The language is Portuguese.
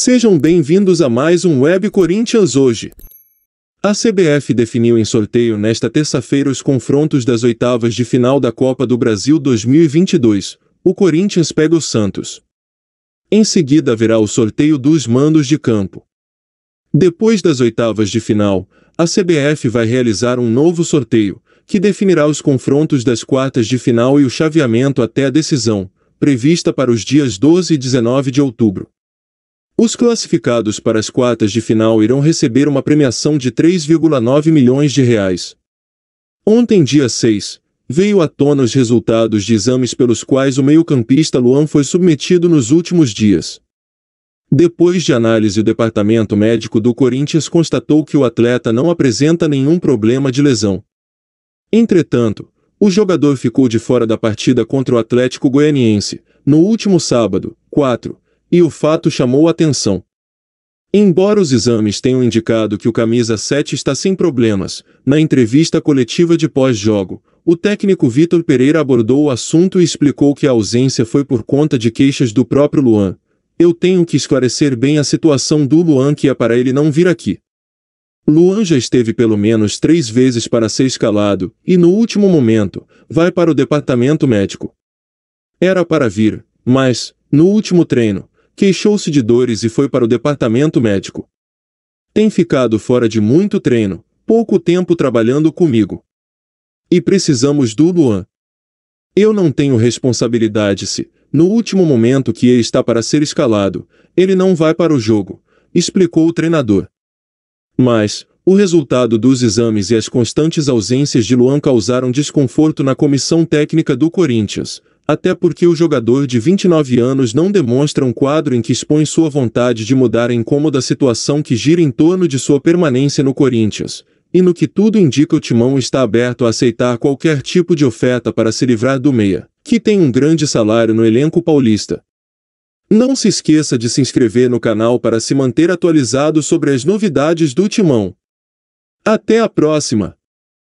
Sejam bem-vindos a mais um Web Corinthians hoje. A CBF definiu em sorteio nesta terça-feira os confrontos das oitavas de final da Copa do Brasil 2022. O Corinthians pega o Santos. Em seguida haverá o sorteio dos mandos de campo. Depois das oitavas de final, a CBF vai realizar um novo sorteio, que definirá os confrontos das quartas de final e o chaveamento até a decisão, prevista para os dias 12 e 19 de outubro. Os classificados para as quartas de final irão receber uma premiação de 3,9 milhões de reais. Ontem, dia 6, veio à tona os resultados de exames pelos quais o meio-campista Luan foi submetido nos últimos dias. Depois de análise, o departamento médico do Corinthians constatou que o atleta não apresenta nenhum problema de lesão. Entretanto, o jogador ficou de fora da partida contra o Atlético Goianiense, no último sábado, 4, e o fato chamou atenção. Embora os exames tenham indicado que o camisa 7 está sem problemas, na entrevista coletiva de pós-jogo, o técnico Vitor Pereira abordou o assunto e explicou que a ausência foi por conta de queixas do próprio Luan. Eu tenho que esclarecer bem a situação do Luan que é para ele não vir aqui. Luan já esteve pelo menos três vezes para ser escalado, e no último momento, vai para o departamento médico. Era para vir, mas, no último treino, queixou-se de dores e foi para o departamento médico. Tem ficado fora de muito treino, pouco tempo trabalhando comigo. E precisamos do Luan. Eu não tenho responsabilidade se, no último momento que ele está para ser escalado, ele não vai para o jogo, explicou o treinador. Mas, o resultado dos exames e as constantes ausências de Luan causaram desconforto na comissão técnica do Corinthians, até porque o jogador de 29 anos não demonstra um quadro em que expõe sua vontade de mudar a incômoda situação que gira em torno de sua permanência no Corinthians, e no que tudo indica o Timão está aberto a aceitar qualquer tipo de oferta para se livrar do meia, que tem um grande salário no elenco paulista. Não se esqueça de se inscrever no canal para se manter atualizado sobre as novidades do Timão. Até a próxima!